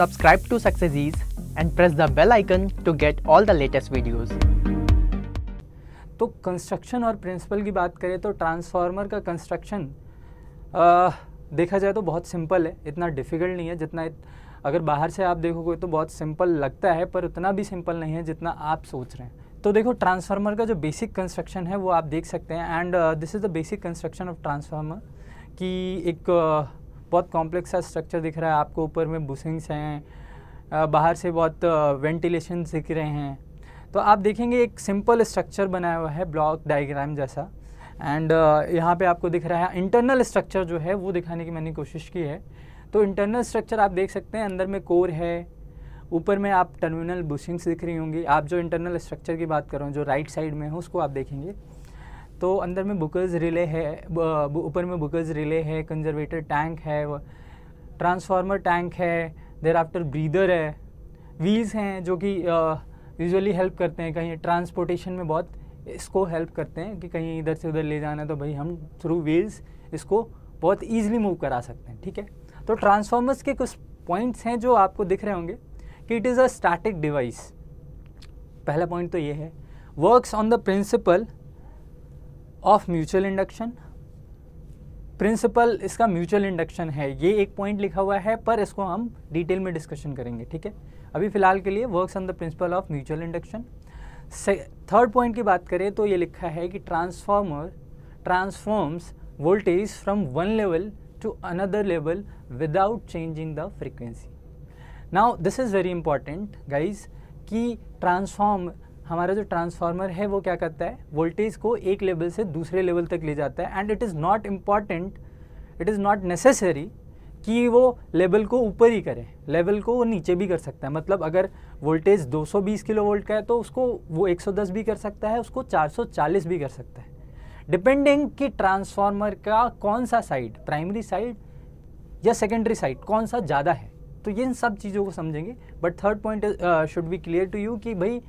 subscribe to Successes and press the bell icon to get all the latest videos. तो construction और principle की बात करें तो ट्रांसफार्मर का कंस्ट्रक्शन देखा जाए तो बहुत सिंपल है इतना डिफ़िकल्ट नहीं है जितना इत, अगर बाहर से आप देखोगे तो बहुत सिंपल लगता है पर उतना भी सिंपल नहीं है जितना आप सोच रहे हैं तो देखो ट्रांसफार्मर का जो बेसिक कंस्ट्रक्शन है वो आप देख सकते हैं and this is the basic construction of transformer कि एक uh, बहुत कॉम्प्लेक्स सा स्ट्रक्चर दिख रहा है आपको ऊपर में बुसिंग्स हैं बाहर से बहुत वेंटिलेशन दिख रहे हैं तो आप देखेंगे एक सिंपल स्ट्रक्चर बनाया हुआ है ब्लॉक डायग्राम जैसा एंड यहाँ पे आपको दिख रहा है इंटरनल स्ट्रक्चर जो है वो दिखाने की मैंने कोशिश की है तो इंटरनल स्ट्रक्चर आप देख सकते हैं अंदर में कोर है ऊपर में आप टर्मिनल बुशिंग्स दिख रही होंगी आप जो इंटरनल स्ट्रक्चर की बात करो जो राइट साइड में हो उसको आप देखेंगे तो अंदर में बुकर्स रिले है ऊपर में बुकर्स रिले है कंजर्वेटर टैंक है ट्रांसफार्मर टैंक है देर आफ्टर ब्रीदर है व्हील्स हैं जो कि यूजुअली हेल्प करते हैं कहीं ट्रांसपोर्टेशन में बहुत इसको हेल्प करते हैं कि कहीं इधर से उधर ले जाना तो भाई हम थ्रू व्हील्स इसको बहुत ईजिली मूव करा सकते हैं ठीक है तो ट्रांसफार्मर्स के कुछ पॉइंट्स हैं जो आपको दिख रहे होंगे कि it is a static device पहला पॉइंट तो ये है works on the principle of mutual induction principle इसका म्यूचुअल इंडक्शन है ये एक पॉइंट लिखा हुआ है पर इसको हम डिटेल में डिस्कशन करेंगे ठीक है अभी फ़िलहाल के लिए works on the principle of mutual induction third point की बात करें तो ये लिखा है कि transformer transforms voltage from one level to another level without changing the frequency now this is very important guys कि ट्रांसफॉर्म हमारा जो ट्रांसफार्मर है वो क्या करता है वोल्टेज को एक लेवल से दूसरे लेवल तक ले जाता है and it is not important it is not necessary कि वो लेवल को ऊपर ही करें लेवल को वो नीचे भी कर सकता है मतलब अगर वोल्टेज 220 किलो वोल्ट का है तो उसको वो 110 भी कर सकता है उसको 440 भी कर सकता है डिपेंडिंग कि ट्रांसफार्मर का कौन सा साइड प्राइमरी साइड या सेकेंडरी साइड कौन सा ज़्यादा है तो ये इन सब चीज़ों को समझेंगे but third point should be clear to you कि भाई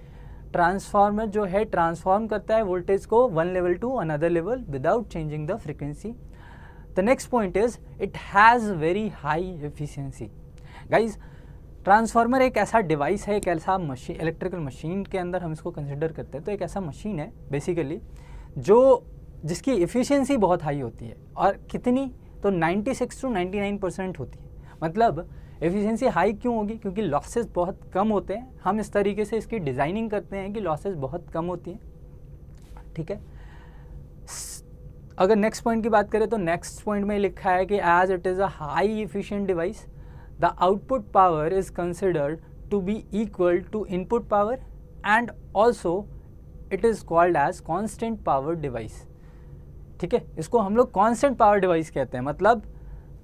ट्रांसफार्मर जो है ट्रांसफॉर्म करता है वोल्टेज को one level to another level without changing the frequency the next point is it has very high efficiency guys transformer एक ऐसा device है एक ऐसा मशीन इलेक्ट्रिकल मशीन के अंदर हम इसको कंसिडर करते हैं तो एक ऐसा मशीन है बेसिकली जो जिसकी एफिशिएंसी बहुत हाई होती है और कितनी तो 96 टू नाइन्टी परसेंट होती है मतलब एफिशिएंसी हाई क्यों होगी क्योंकि लॉसेस बहुत कम होते हैं हम इस तरीके से इसकी डिज़ाइनिंग करते हैं कि लॉसेस बहुत कम होती हैं ठीक है अगर नेक्स्ट पॉइंट की बात करें तो नेक्स्ट पॉइंट में लिखा है कि as it is a high efficient device the output power is considered to be equal to input power and also it is called as constant power device ठीक है इसको हम लोग कॉन्स्टेंट पावर डिवाइस कहते हैं मतलब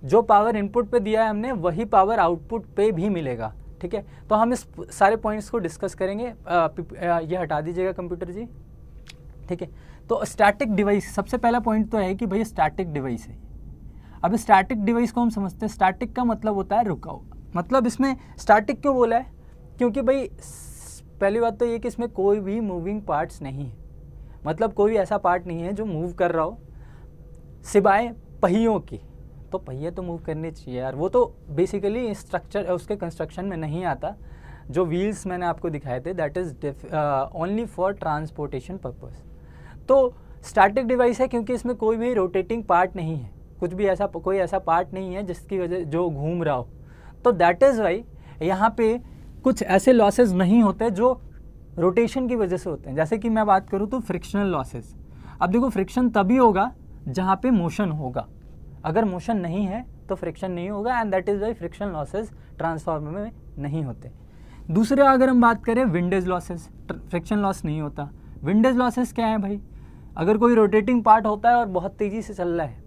जो पावर इनपुट पे दिया है हमने वही पावर आउटपुट पे भी मिलेगा ठीक है तो हम इस सारे पॉइंट्स को डिस्कस करेंगे ये हटा दीजिएगा कंप्यूटर जी ठीक है तो स्टैटिक डिवाइस सबसे पहला पॉइंट तो है कि भाई स्टैटिक डिवाइस है अब स्टैटिक डिवाइस को हम समझते हैं स्टैटिक का मतलब होता है रुका मतलब इसमें स्टैटिक क्यों बोला है क्योंकि भाई पहली बात तो ये कि इसमें कोई भी मूविंग पार्ट्स नहीं है मतलब कोई भी ऐसा पार्ट नहीं है जो मूव कर रहा हो सिवाय पहियों की तो पहिए तो मूव करने चाहिए यार वो तो बेसिकली स्ट्रक्चर उसके कंस्ट्रक्शन में नहीं आता जो व्हील्स मैंने आपको दिखाए थे that is only for transportation purpose तो स्टैटिक डिवाइस है क्योंकि इसमें कोई भी रोटेटिंग पार्ट नहीं है कुछ भी ऐसा कोई ऐसा पार्ट नहीं है जिसकी वजह जो घूम रहा हो तो दैट इज़ वाई यहाँ पे कुछ ऐसे लॉसेज नहीं होते जो रोटेशन की वजह से होते हैं जैसे कि मैं बात करूँ तो फ्रिक्शनल लॉसेज अब देखो फ्रिक्शन तभी होगा जहाँ पे मोशन होगा अगर मोशन नहीं है तो फ्रिक्शन नहीं होगा and that is why friction losses transformer में नहीं होते दूसरा अगर हम बात करें विंडेज लॉसेज फ्रिक्शन लॉस नहीं होता विंडेज लॉसेज क्या है भाई अगर कोई रोटेटिंग पार्ट होता है और बहुत तेज़ी से चल रहा है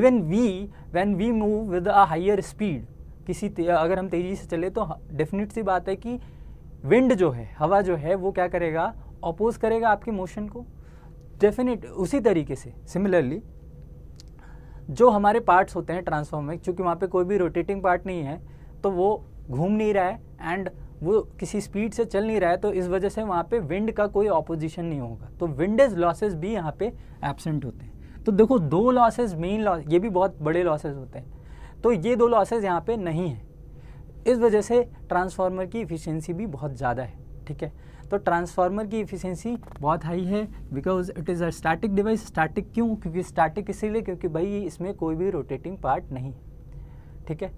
even we when we move with a higher speed किसी अगर हम तेज़ी से चले तो डेफिनेट सी बात है कि विंड जो है हवा जो है वो क्या करेगा अपोज करेगा आपके मोशन को डेफिनेट उसी तरीके से सिमिलरली जो हमारे पार्ट्स होते हैं ट्रांसफॉर्मर में चूँकि वहाँ पे कोई भी रोटेटिंग पार्ट नहीं है तो वो घूम नहीं रहा है एंड वो किसी स्पीड से चल नहीं रहा है तो इस वजह से वहाँ पे विंड का कोई ऑपोजिशन नहीं होगा तो विंडेज लॉसेज भी यहाँ पे एबसेंट होते हैं तो देखो दो लॉसेज मेन लॉस ये भी बहुत बड़े लॉसेज होते हैं तो ये दो लॉसेज यहाँ पे नहीं हैं इस वजह से ट्रांसफार्मर की इफ़िशेंसी भी बहुत ज़्यादा है ठीक है तो ट्रांसफार्मर की इफिशेंसी बहुत हाई है because it is a static device static क्यों क्योंकि स्टैटिक इसीलिए क्योंकि भाई इसमें कोई भी रोटेटिंग पार्ट नहीं ठीक है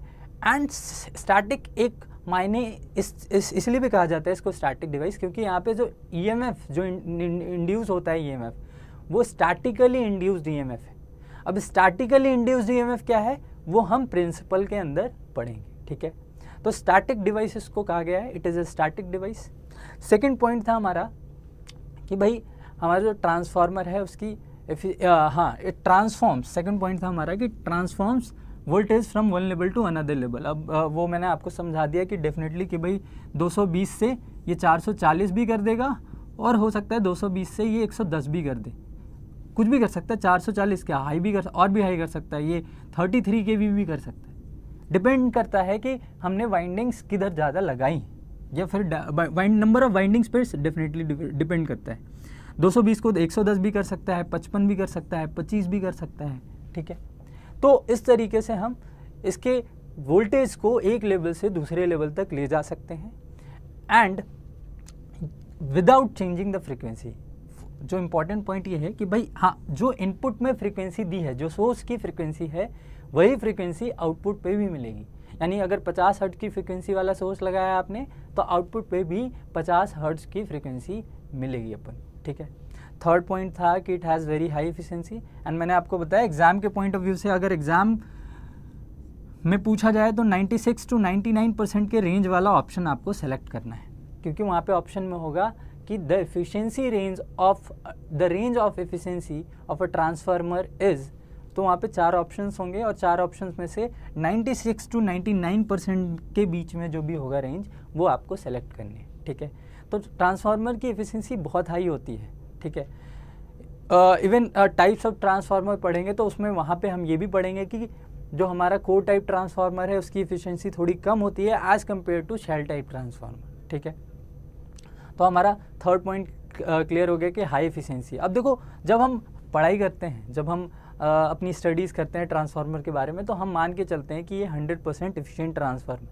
एंड स्टैटिक एक मायने इस, इस इसलिए भी कहा जाता है इसको स्टैटिक डिवाइस क्योंकि यहाँ पे जो ईएमएफ e जो इंड्यूस होता है ईएमएफ e वो स्टैटिकली इंड्यूस्ड ईएमएफ है अब स्टैटिकली इंड्यूस्ड ईएमएफ क्या है वो हम प्रिंसिपल के अंदर पढ़ेंगे ठीक है तो स्टैटिक डिवाइस को कहा गया है it is a static device second point था हमारा कि भाई हमारा जो ट्रांसफार्मर है उसकी हाँ इट ट्रांसफॉर्म्स सेकंड पॉइंट था हमारा कि transforms voltage from one level to another level अब वो मैंने आपको समझा दिया कि डेफिनेटली कि भाई 220 से ये 440 भी कर देगा और हो सकता है 220 से ये 110 भी कर दे कुछ भी कर सकता है 440 के हाई भी कर और भी हाई कर सकता है ये 33 के भी, भी कर सकता है डिपेंड करता है कि हमने वाइंडिंग्स किधर ज़्यादा लगाई या फिर वाइंड नंबर ऑफ वाइंडिंग्स पे डेफिनेटली डिपेंड करता है 220 को 110 तो भी कर सकता है 55 भी कर सकता है 25 भी कर सकता है ठीक है तो इस तरीके से हम इसके वोल्टेज को एक लेवल से दूसरे लेवल तक ले जा सकते हैं and without changing the frequency जो इम्पॉर्टेंट पॉइंट ये है कि भाई हाँ जो इनपुट में फ्रिक्वेंसी दी है जो सोर्स की फ्रिक्वेंसी है वही फ्रिक्वेंसी आउटपुट पे भी मिलेगी यानी अगर 50 हर्ट्ज की फ्रिक्वेंसी वाला सोर्स लगाया आपने तो आउटपुट पे भी 50 हर्ट्ज की फ्रिक्वेंसी मिलेगी अपन ठीक है थर्ड पॉइंट था कि it has very high efficiency and मैंने आपको बताया एग्ज़ाम के पॉइंट ऑफ व्यू से अगर एग्ज़ाम में पूछा जाए तो 96 टू 99 परसेंट के रेंज वाला ऑप्शन आपको सेलेक्ट करना है क्योंकि वहाँ पे ऑप्शन में होगा कि the efficiency range of the range of efficiency of a transformer is तो वहाँ पे चार ऑप्शंस होंगे और चार ऑप्शंस में से 96 टू 99 परसेंट के बीच में जो भी होगा रेंज वो आपको सेलेक्ट करनी है ठीक है तो ट्रांसफार्मर की एफिशिएंसी बहुत हाई होती है ठीक है इवन टाइप्स ऑफ ट्रांसफार्मर पढ़ेंगे तो उसमें वहाँ पे हम ये भी पढ़ेंगे कि जो हमारा कोर टाइप ट्रांसफार्मर है उसकी इफिशियंसी थोड़ी कम होती है as compare to shell type transformer ठीक है तो हमारा थर्ड पॉइंट क्लियर हो गया कि हाई एफिशियंसी अब देखो जब हम पढ़ाई करते हैं जब हम अपनी स्टडीज़ करते हैं ट्रांसफार्मर के बारे में तो हम मान के चलते हैं कि ये hundred percent efficient transformer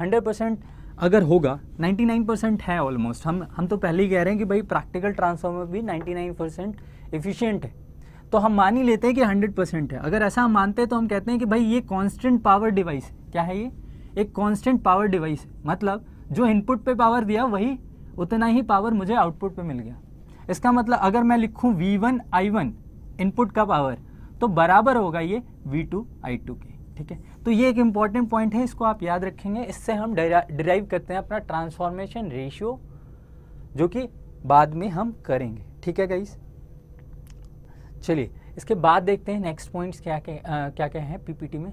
hundred percent अगर होगा 99 परसेंट है ऑलमोस्ट हम हम तो पहले ही कह रहे हैं कि भाई प्रैक्टिकल ट्रांसफार्मर भी 99 परसेंट इफिशियंट है तो हम मान ही लेते हैं कि 100 परसेंट है अगर ऐसा हम मानते हैं तो हम कहते हैं कि भाई ये कॉन्स्टेंट पावर डिवाइस है क्या है ये एक कॉन्स्टेंट पावर डिवाइस है मतलब जो इनपुट पर पावर दिया वही उतना ही पावर मुझे आउटपुट पर मिल गया इसका मतलब अगर मैं लिखूँ V one I one input का पावर तो बराबर होगा ये v2 i2 के ठीक है तो ये एक इंपॉर्टेंट पॉइंट है इसको आप याद रखेंगे इससे हम डिराइव करते हैं अपना ट्रांसफॉर्मेशन रेशियो जो कि बाद में हम करेंगे ठीक है गाइस चलिए इसके बाद देखते हैं नेक्स्ट पॉइंट्स क्या क्या क्या क्या हैं पीपीटी में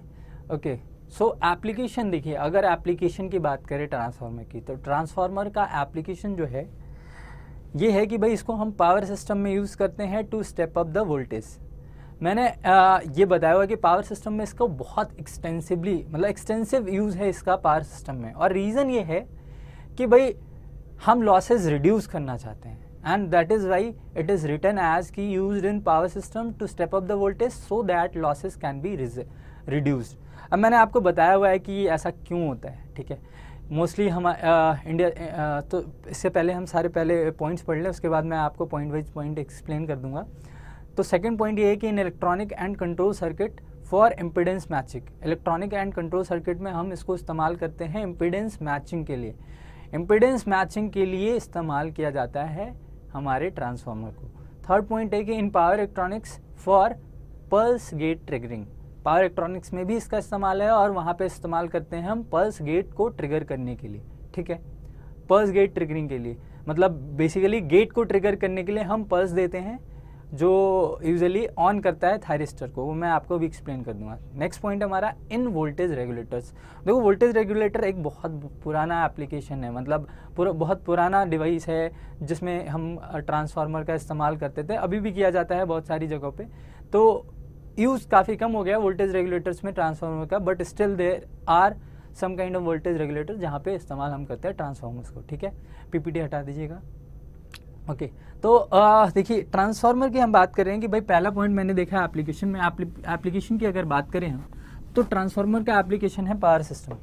ओके सो एप्लीकेशन देखिए अगर एप्लीकेशन की बात करें ट्रांसफार्मर की तो ट्रांसफार्मर का एप्लीकेशन जो है ये है कि भाई इसको हम पावर सिस्टम में यूज़ करते हैं to step up the voltage मैंने आ, ये बताया हुआ कि पावर सिस्टम में इसको बहुत एक्सटेंसिवली मतलब एक्सटेंसिव यूज़ है इसका पावर सिस्टम में और रीज़न ये है कि भाई हम लॉसेज रिड्यूस करना चाहते हैं and that is why it is written as key use in power system to step up the voltage so that losses can be reduce अब मैंने आपको बताया हुआ है कि ऐसा क्यों होता है ठीक है मोस्टली हम इंडिया तो इससे पहले हम सारे पहले पॉइंट्स पढ़ लें उसके बाद मैं आपको पॉइंट वाइज पॉइंट एक्सप्लेन कर दूंगा तो सेकेंड पॉइंट ये है कि in electronic and control circuit for impedance matching electronic and control circuit में हम इसको इस्तेमाल करते हैं इम्पिडेंस मैचिंग के लिए इम्पिडेंस मैचिंग के लिए इस्तेमाल किया जाता है हमारे ट्रांसफार्मर को थर्ड पॉइंट है कि in power electronics for pulse gate triggering power electronics में भी इसका इस्तेमाल है और वहाँ पे इस्तेमाल करते हैं हम पल्स गेट को ट्रिगर करने के लिए ठीक है पल्स गेट ट्रिगरिंग के लिए मतलब बेसिकली गेट को ट्रिगर करने के लिए हम पल्स देते हैं जो यूजली ऑन करता है थायरिस्टर को वो मैं आपको भी एक्सप्लेन कर दूंगा नेक्स्ट पॉइंट हमारा इन वोल्टेज रेगुलेटर्स देखो वोल्टेज रेगुलेटर एक बहुत पुराना एप्लीकेशन है मतलब पुर, बहुत पुराना डिवाइस है जिसमें हम ट्रांसफार्मर का इस्तेमाल करते थे अभी भी किया जाता है बहुत सारी जगहों पर तो यूज़ काफ़ी कम हो गया वोल्टेज रेगुलेटर्स में ट्रांसफार्मर का but still there are some kind of voltage regulator जहाँ पे इस्तेमाल हम करते हैं ट्रांसफार्मर्स को ठीक है पीपीटी हटा दीजिएगा ओके okay. तो देखिए ट्रांसफार्मर की हम बात कर रहे हैं कि भाई पहला पॉइंट मैंने देखा है एप्लीकेशन में एप्लीकेशन की अगर बात करें हम तो ट्रांसफार्मर का एप्लीकेशन है पावर सिस्टम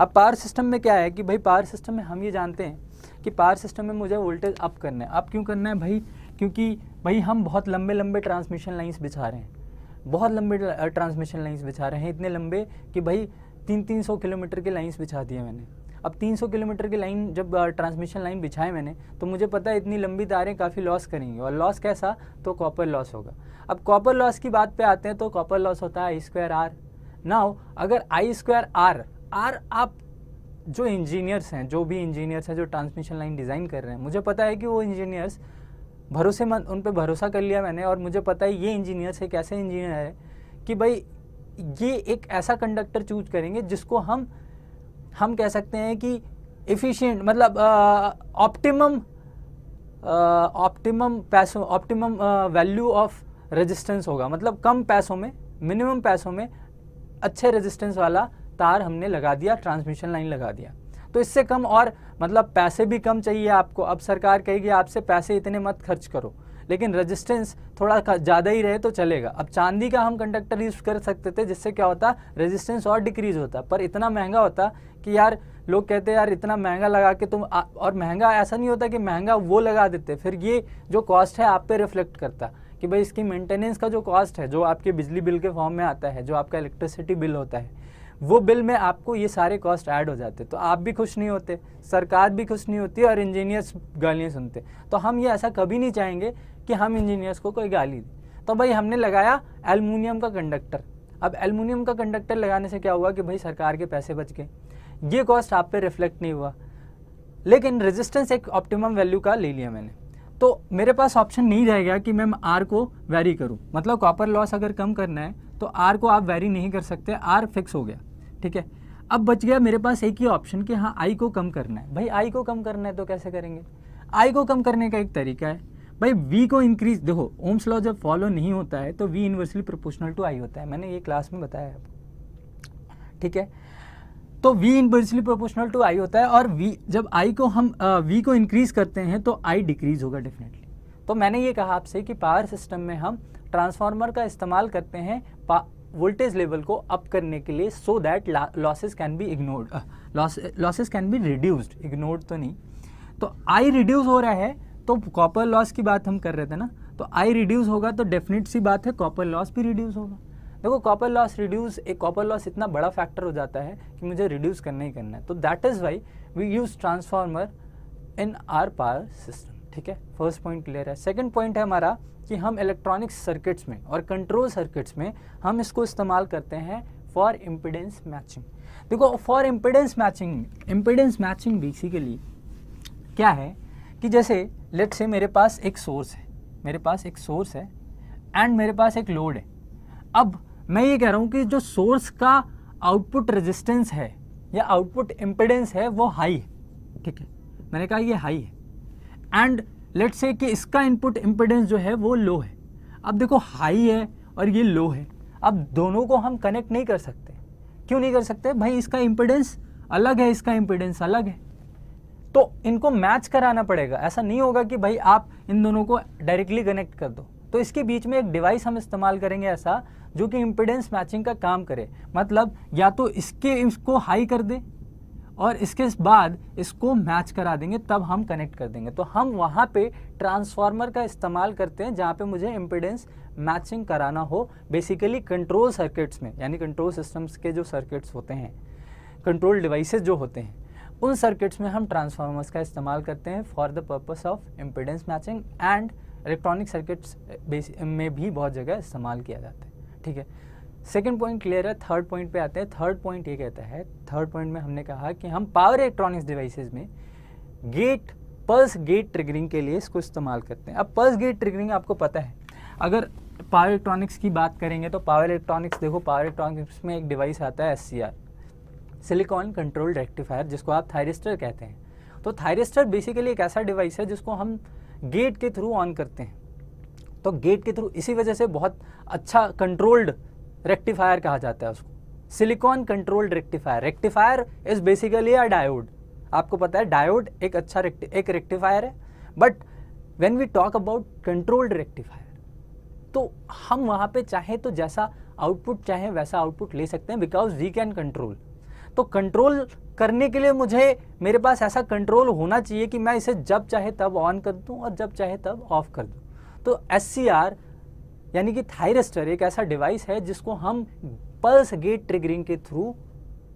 अब पावर सिस्टम में क्या है कि भाई पावर सिस्टम में हम ये जानते हैं कि पावर सिस्टम में मुझे वोल्टेज अप करना है अप क्यों करना है भाई क्योंकि भाई हम बहुत लंबे लंबे ट्रांसमिशन लाइन्स बिछा रहे हैं बहुत लंबे ट्रांसमिशन लाइन्स बिछा रहे हैं इतने लंबे कि भाई तीन तीन सौ किलोमीटर की लाइन्स बिछा दिए मैंने अब 300 किलोमीटर की लाइन जब ट्रांसमिशन लाइन बिछाए मैंने तो मुझे पता है इतनी लंबी तारें काफ़ी लॉस करेंगी और लॉस कैसा तो कॉपर लॉस होगा अब कॉपर लॉस की बात पे आते हैं तो कॉपर लॉस होता है आई स्क्वायर आर नाउ अगर आई स्क्वायर आर आर आप जो इंजीनियर्स हैं जो भी इंजीनियर्स हैं जो ट्रांसमिशन लाइन डिज़ाइन कर रहे हैं मुझे पता है कि वो इंजीनियर्स भरोसेमंद उन पर भरोसा कर लिया मैंने और मुझे पता है ये इंजीनियर्स है कैसे इंजीनियर है कि भाई ये एक ऐसा कंडक्टर चूज करेंगे जिसको हम हम कह सकते हैं कि इफ़िशियंट मतलब ऑप्टिमम uh, ऑप्टिमम uh, पैसों ऑप्टिमम वैल्यू ऑफ रेजिस्टेंस होगा मतलब कम पैसों में मिनिमम पैसों में अच्छे रेजिस्टेंस वाला तार हमने लगा दिया ट्रांसमिशन लाइन लगा दिया तो इससे कम और मतलब पैसे भी कम चाहिए आपको अब सरकार कहेगी आपसे पैसे इतने मत खर्च करो लेकिन रेजिस्टेंस थोड़ा ज़्यादा ही रहे तो चलेगा अब चांदी का हम कंडक्टर यूज़ कर सकते थे जिससे क्या होता रेजिस्टेंस और डिक्रीज होता पर इतना महंगा होता कि यार लोग कहते हैं यार इतना महंगा लगा के तुम आ, और महंगा ऐसा नहीं होता कि महंगा वो लगा देते फिर ये जो कॉस्ट है आप पे रिफ्लेक्ट करता कि भाई इसकी मेंटेनेंस का जो कॉस्ट है जो आपके बिजली बिल के फॉर्म में आता है जो आपका इलेक्ट्रिसिटी बिल होता है वो बिल में आपको ये सारे कॉस्ट ऐड हो जाते तो आप भी खुश नहीं होते सरकार भी खुश नहीं होती और इंजीनियर्स गालियाँ सुनते तो हम ये ऐसा कभी नहीं चाहेंगे कि हम इंजीनियर्स को कोई गाली दें तो भाई हमने लगाया एलमिनियम का कंडक्टर अब एलमिनियम का कंडक्टर लगाने से क्या हुआ कि भाई सरकार के पैसे बच गए ये कॉस्ट आप पे रिफ्लेक्ट नहीं हुआ लेकिन रेजिस्टेंस एक ऑप्टिमम वैल्यू का ले लिया मैंने तो मेरे पास ऑप्शन नहीं रहेगा कि मैम आर को वैरी करूँ मतलब कॉपर लॉस अगर कम करना है तो आर को आप वैरी नहीं कर सकते आर फिक्स हो गया ठीक है अब बच गया मेरे पास एक ही ऑप्शन कि हाँ आई को कम करना है भाई आई को कम करना है तो कैसे करेंगे आई को कम करने का एक तरीका है भाई वी को इंक्रीज देखो ओम्स लॉ जब फॉलो नहीं होता है तो V inversely proportional to I होता है मैंने ये क्लास में बताया आपको ठीक है तो V inversely proportional to I होता है और V जब I को हम uh, V को इंक्रीज करते हैं तो I डिक्रीज होगा डेफिनेटली तो मैंने ये कहा आपसे कि पावर सिस्टम में हम ट्रांसफार्मर का इस्तेमाल करते हैं वोल्टेज लेवल को अप करने के लिए so that losses can be ignored losses can be reduced ignored तो नहीं तो आई रिड्यूस हो रहा है तो कॉपर लॉस की बात हम कर रहे थे ना तो आई रिड्यूस होगा तो डेफिनेट सी बात है कॉपर लॉस भी रिड्यूस होगा देखो कॉपर लॉस रिड्यूस एक कॉपर लॉस इतना बड़ा फैक्टर हो जाता है कि मुझे रिड्यूस करना ही करना है तो that is why we use transformer in our power system ठीक है फर्स्ट पॉइंट क्लियर है सेकेंड पॉइंट है हमारा कि हम इलेक्ट्रॉनिक सर्किट्स में और कंट्रोल सर्किट्स में हम इसको इस्तेमाल करते हैं फॉर इम्पिडेंस मैचिंग देखो for impedance matching impedance matching basically क्या है कि जैसे लेट से मेरे पास एक सोर्स है मेरे पास एक सोर्स है एंड मेरे पास एक लोड है अब मैं ये कह रहा हूँ कि जो सोर्स का आउटपुट रेजिस्टेंस है या आउटपुट इम्पिडेंस है वो हाई है ठीक है मैंने कहा ये हाई है एंड लेट्स से कि इसका इनपुट इम्पिडेंस जो है वो लो है अब देखो हाई है और ये लो है अब दोनों को हम कनेक्ट नहीं कर सकते क्यों नहीं कर सकते भाई इसका इम्पिडेंस अलग है इसका इम्पिडेंस अलग है तो इनको मैच कराना पड़ेगा ऐसा नहीं होगा कि भाई आप इन दोनों को डायरेक्टली कनेक्ट कर दो तो इसके बीच में एक डिवाइस हम इस्तेमाल करेंगे ऐसा जो कि इम्पिडेंस मैचिंग का काम करे मतलब या तो इसके इसको हाई कर दे और इसके बाद इसको मैच करा देंगे तब हम कनेक्ट कर देंगे तो हम वहाँ पे ट्रांसफार्मर का इस्तेमाल करते हैं जहाँ पे मुझे इम्पिडेंस मैचिंग कराना हो बेसिकली कंट्रोल सर्किट्स में यानी कंट्रोल सिस्टम्स के जो सर्किट्स होते हैं कंट्रोल डिवाइसेस जो होते हैं उन सर्किट्स में हम ट्रांसफार्मर्स का इस्तेमाल करते हैं for the purpose of impedance matching and electronic circuits eh, eh, में भी बहुत जगह इस्तेमाल किया जाता है ठीक है सेकेंड पॉइंट क्लियर है थर्ड पॉइंट पे आते हैं थर्ड पॉइंट ये कहता है थर्ड पॉइंट में हमने कहा कि हम पावर इलेक्ट्रॉनिक्स डिवाइसेज में गेट पल्स गेट ट्रिगरिंग के लिए इसको इस्तेमाल करते हैं अब पल्स गेट ट्रिगरिंग आपको पता है अगर पावर इलेक्ट्रॉनिक्स की बात करेंगे तो पावर इलेक्ट्रॉनिक्स देखो पावर इलेक्ट्रॉनिक्स में एक डिवाइस आता है एस सिलिकॉन कंट्रोल रेक्टिफायर जिसको आप थायरिस्टर कहते हैं तो थायरिस्टर बेसिकली एक ऐसा डिवाइस है जिसको हम गेट के थ्रू ऑन करते हैं तो गेट के थ्रू इसी वजह से बहुत अच्छा कंट्रोल्ड रेक्टिफायर कहा जाता है उसको silicon controlled rectifier rectifier is basically a diode आपको पता है डायोड एक अच्छा एक रेक्टिफायर है but when we talk about controlled rectifier तो हम वहाँ पे चाहे तो जैसा आउटपुट चाहे वैसा आउटपुट ले सकते हैं बिकॉज वी कैन कंट्रोल तो कंट्रोल करने के लिए मुझे मेरे पास ऐसा कंट्रोल होना चाहिए कि मैं इसे जब चाहे तब ऑन कर दूं और जब चाहे तब ऑफ कर दूं तो एस यानी कि थायरस्टर एक ऐसा डिवाइस है जिसको हम पल्स गेट ट्रिगरिंग के थ्रू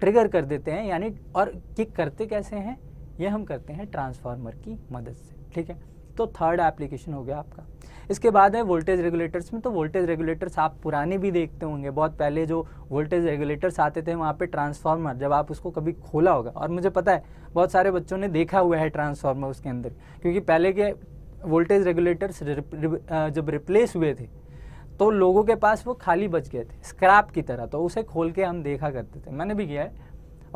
ट्रिगर कर देते हैं यानी और किक करते कैसे हैं ये हम करते हैं ट्रांसफार्मर की मदद से ठीक है तो थर्ड एप्लीकेशन हो गया आपका इसके बाद है वोल्टेज रेगुलेटर्स में तो वोल्टेज रेगुलेटर्स आप पुराने भी देखते होंगे बहुत पहले जो वोल्टेज रेगुलेटर्स आते थे वहाँ पे ट्रांसफार्मर जब आप उसको कभी खोला होगा और मुझे पता है बहुत सारे बच्चों ने देखा हुआ है ट्रांसफार्मर उसके अंदर क्योंकि पहले के वोल्टेज रेगुलेटर्स जब रिप्लेस हुए थे तो लोगों के पास वो खाली बच गए थे स्क्रैप की तरह तो उसे खोल के हम देखा करते थे मैंने भी किया है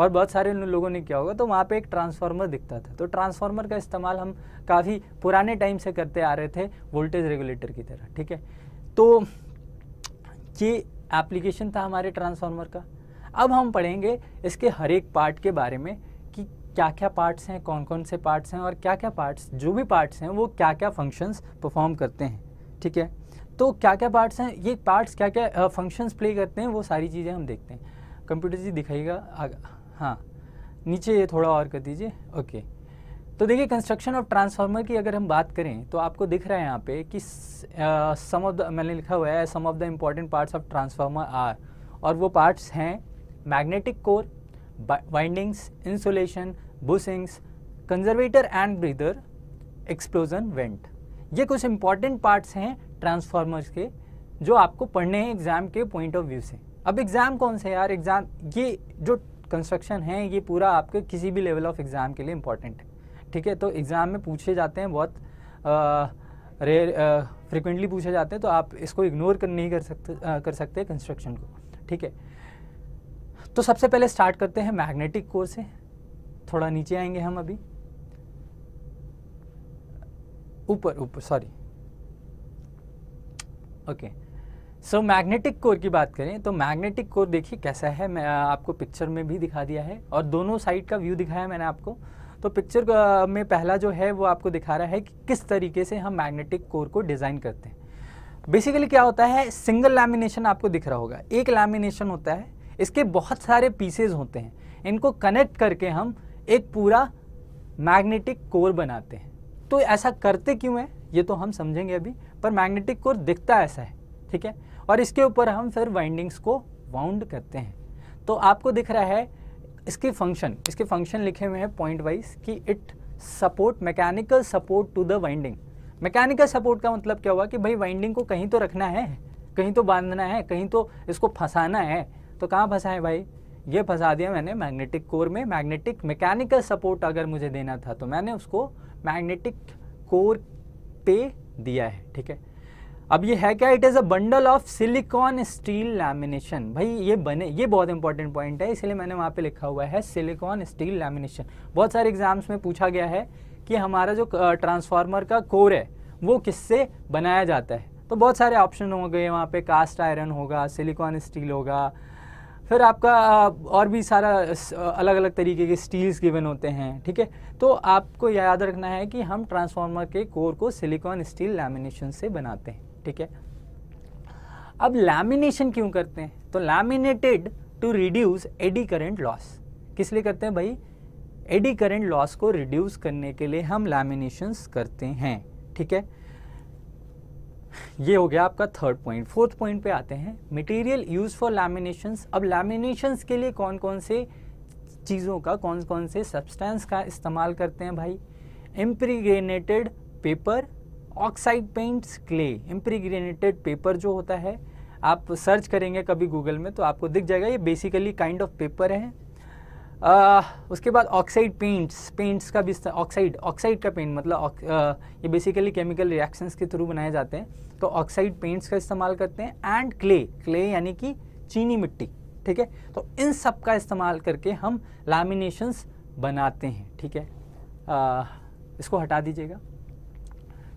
और बहुत सारे उन लोगों ने किया होगा तो वहाँ पे एक ट्रांसफार्मर दिखता था तो ट्रांसफार्मर का इस्तेमाल हम काफ़ी पुराने टाइम से करते आ रहे थे वोल्टेज रेगुलेटर की तरह ठीक है तो ये एप्लीकेशन था हमारे ट्रांसफार्मर का अब हम पढ़ेंगे इसके हर एक पार्ट के बारे में कि क्या क्या पार्ट्स हैं कौन कौन से पार्ट्स हैं और क्या क्या पार्ट्स जो भी पार्ट्स हैं वो क्या क्या फंक्शंस परफॉर्म करते हैं ठीक है तो क्या क्या पार्ट्स हैं ये पार्ट्स क्या क्या फंक्शंस प्ले करते हैं वो सारी चीज़ें हम देखते हैं कंप्यूटर जी दिखाइएगा हाँ नीचे ये थोड़ा और कर दीजिए ओके तो देखिए कंस्ट्रक्शन ऑफ ट्रांसफार्मर की अगर हम बात करें तो आपको दिख रहा है यहाँ पे कि सम ऑफ द मैंने लिखा हुआ है some of the important parts of transformer are और वो पार्ट्स हैं magnetic core windings insulation bushings conservator and breather explosion vent ये कुछ इंपॉर्टेंट पार्ट्स हैं ट्रांसफार्मर्स के जो आपको पढ़ने हैं एग्ज़ाम के पॉइंट ऑफ व्यू से अब एग्ज़ाम कौन से यार एग्ज़ाम ये जो कंस्ट्रक्शन है ये पूरा आपके किसी भी लेवल ऑफ एग्ज़ाम के लिए इंपॉर्टेंट है ठीक है तो एग्ज़ाम में पूछे जाते हैं बहुत रेयर फ्रिक्वेंटली पूछे जाते हैं तो आप इसको इग्नोर कर नहीं कर सकते आ, कर सकते कंस्ट्रक्शन को ठीक है तो सबसे पहले स्टार्ट करते हैं मैग्नेटिक कोर से थोड़ा नीचे आएंगे हम अभी ऊपर ऊपर sorry okay okay. So so, magnetic core की बात करें तो मैग्नेटिक कोर देखिए कैसा है मैं आपको पिक्चर में भी दिखा दिया है और दोनों साइड का व्यू दिखाया मैंने आपको तो पिक्चर में पहला जो है वो आपको दिखा रहा है कि किस तरीके से हम मैग्नेटिक कोर को डिज़ाइन करते हैं बेसिकली क्या होता है सिंगल लैमिनेशन आपको दिख रहा होगा एक लैमिनेशन होता है इसके बहुत सारे पीसेज होते हैं इनको कनेक्ट करके हम एक पूरा मैग्नेटिक कोर बनाते हैं तो ऐसा करते क्यों है ये तो हम समझेंगे अभी पर मैग्नेटिक कोर दिखता ऐसा है ठीक है और इसके ऊपर हम फिर वाइंडिंग्स को वाउंड करते हैं तो आपको दिख रहा है इसके फंक्शन इसके फंक्शन लिखे हुए हैं पॉइंट वाइज कि it support mechanical support to the winding mechanical support का मतलब क्या हुआ कि भाई वाइंडिंग को कहीं तो रखना है कहीं तो बांधना है कहीं तो इसको फंसाना है तो कहाँ फंसा है भाई ये फंसा दिया मैंने मैग्नेटिक कोर में मैग्नेटिक मैकेनिकल सपोर्ट अगर मुझे देना था तो मैंने उसको मैग्नेटिक कोर पे दिया है ठीक है अब ये है क्या it is a bundle of silicon steel lamination भाई ये बने ये बहुत इंपॉर्टेंट पॉइंट है इसलिए मैंने वहाँ पे लिखा हुआ है सिलिकॉन स्टील लैमिनेशन बहुत सारे एग्जाम्स में पूछा गया है कि हमारा जो ट्रांसफार्मर का कोर है वो किससे बनाया जाता है तो बहुत सारे ऑप्शन हो गए वहाँ पे कास्ट आयरन होगा सिलिकॉन स्टील होगा फिर आपका और भी सारा अलग अलग तरीके के स्टील्स गिवन होते हैं ठीक है तो आपको याद रखना है कि हम ट्रांसफार्मर के कोर को सिलिकॉन स्टील लैमिनेशन से बनाते हैं ठीक है अब लैमिनेशन क्यों करते हैं तो laminated to reduce eddy current loss किस लिए करते हैं भाई एडी करेंट लॉस को रिड्यूस करने के लिए हम लैमिनेशंस करते हैं ठीक है ये हो गया आपका थर्ड पॉइंट फोर्थ पॉइंट पे आते हैं मटेरियल यूज फॉर लैमिनेशंस अब लैमिनेशंस के लिए कौन कौन से चीज़ों का कौन कौन से सब्सटेंस का इस्तेमाल करते हैं भाई impregnated paper oxide paints clay impregnated paper जो होता है आप सर्च करेंगे कभी गूगल में तो आपको दिख जाएगा ये बेसिकली काइंड ऑफ पेपर है आ, उसके बाद ऑक्साइड पेंट्स पेंट्स का भी ऑक्साइड ऑक्साइड का पेंट मतलब आ, ये बेसिकली केमिकल रिएक्शंस के थ्रू बनाए जाते हैं तो ऑक्साइड पेंट्स का इस्तेमाल करते हैं एंड क्ले क्ले यानी कि चीनी मिट्टी ठीक है तो इन सब का इस्तेमाल करके हम लैमिनेशंस बनाते हैं ठीक है आ, इसको हटा दीजिएगा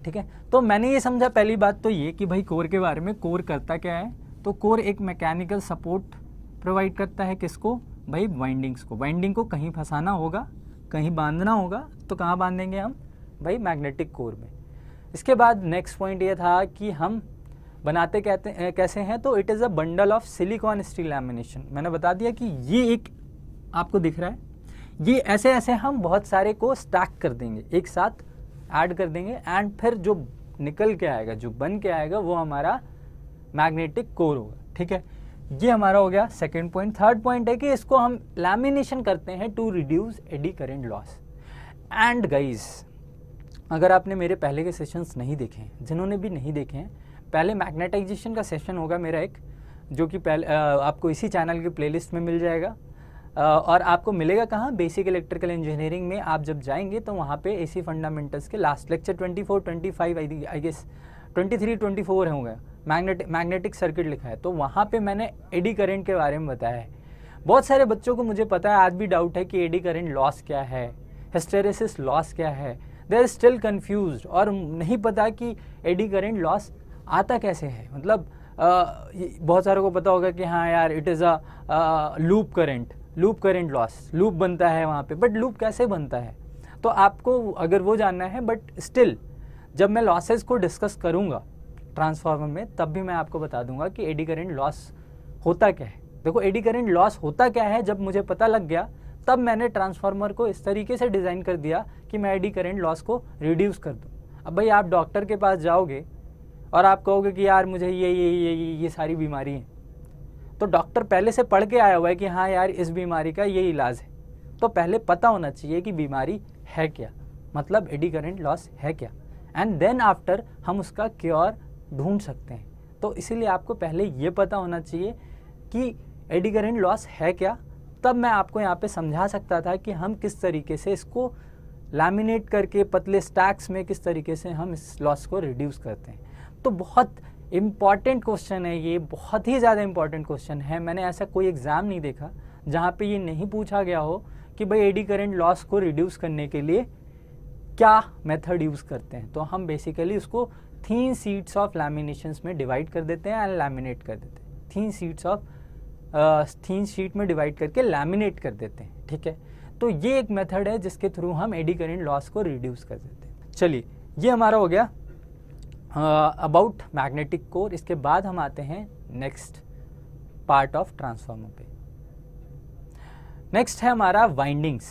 ठीक है तो मैंने ये समझा पहली बात तो ये कि भाई कोर के बारे में कोर करता क्या है तो कोर एक मैकेनिकल सपोर्ट प्रोवाइड करता है किसको भाई वाइंडिंग्स को वाइंडिंग को कहीं फंसाना होगा कहीं बांधना होगा तो कहाँ बांधेंगे हम भाई मैग्नेटिक कोर में इसके बाद नेक्स्ट पॉइंट ये था कि हम बनाते कहते कैसे हैं तो it is a bundle of silicon steel lamination मैंने बता दिया कि ये एक आपको दिख रहा है ये ऐसे ऐसे हम बहुत सारे को स्टैक कर देंगे एक साथ ऐड कर देंगे एंड फिर जो निकल के आएगा जो बन के आएगा वो हमारा मैग्नेटिक कोर होगा ठीक है ये हमारा हो गया सेकेंड पॉइंट थर्ड पॉइंट है कि इसको हम लैमिनेशन करते हैं to reduce eddy current loss and guys अगर आपने मेरे पहले के सेशंस नहीं देखे हैं जिन्होंने भी नहीं देखे हैं पहले मैग्नेटाइजेशन का सेशन होगा मेरा एक जो कि पहले आपको इसी चैनल के प्लेलिस्ट में मिल जाएगा और आपको मिलेगा कहाँ बेसिक इलेक्ट्रिकल इंजीनियरिंग में आप जब जाएंगे तो वहाँ पे एसी फंडामेंटल्स के last lecture 24, 25 I I guess 23, 24 होंगे मैगनेट मैग्नेटिक सर्किट लिखा है तो वहाँ पे मैंने एडी करंट के बारे में बताया है बहुत सारे बच्चों को मुझे पता है आज भी डाउट है कि एडी करेंट लॉस क्या है हिस्टेरेसिस लॉस क्या है दे आर स्टिल कन्फ्यूज और नहीं पता कि एडी करेंट लॉस आता कैसे है मतलब आ, बहुत सारों को पता होगा कि हाँ यार it is a loop current loop current loss loop बनता है वहाँ पे बट लूप कैसे बनता है तो आपको अगर वो जानना है बट स्टिल जब मैं लॉसेज को डिस्कस करूँगा ट्रांसफार्मर में तब भी मैं आपको बता दूंगा कि एडी करेंट लॉस होता क्या है देखो एडी करेंट लॉस होता क्या है जब मुझे पता लग गया तब मैंने ट्रांसफार्मर को इस तरीके से डिज़ाइन कर दिया कि मैं एडी करेंट लॉस को रिड्यूस कर दूँ अब भाई आप डॉक्टर के पास जाओगे और आप कहोगे कि यार मुझे ये ये ये ये, ये सारी बीमारी हैं तो डॉक्टर पहले से पढ़ के आया हुआ है कि हाँ यार इस बीमारी का ये इलाज है तो पहले पता होना चाहिए कि बीमारी है क्या मतलब एडी करेंट लॉस है क्या एंड देन आफ्टर हम उसका क्योर ढूंढ सकते हैं तो इसीलिए आपको पहले ये पता होना चाहिए कि एडी करेंट लॉस है क्या तब मैं आपको यहाँ पे समझा सकता था कि हम किस तरीके से इसको लैमिनेट करके पतले स्टैक्स में किस तरीके से हम इस लॉस को रिड्यूस करते हैं तो बहुत इम्पॉर्टेंट क्वेश्चन है ये बहुत ही ज़्यादा इम्पॉर्टेंट क्वेश्चन है मैंने ऐसा कोई एग्ज़ाम नहीं देखा जहाँ पे ये नहीं पूछा गया हो कि भाई एडी करेंट लॉस को रिड्यूस करने के लिए क्या मेथड यूज़ करते हैं तो हम बेसिकली उसको थीन सीट्स ऑफ लैमिनेशंस में डिवाइड कर देते हैं एंड लैमिनेट कर देते हैं thin sheets of thin sheet में डिवाइड करके लैमिनेट कर देते हैं ठीक है तो ये एक मेथड है जिसके थ्रू हम एडी करेंट लॉस को रिड्यूस कर देते हैं चलिए ये हमारा हो गया अबाउट मैग्नेटिक कोर इसके बाद हम आते हैं नेक्स्ट पार्ट ऑफ ट्रांसफार्मर पे नेक्स्ट है हमारा वाइंडिंग्स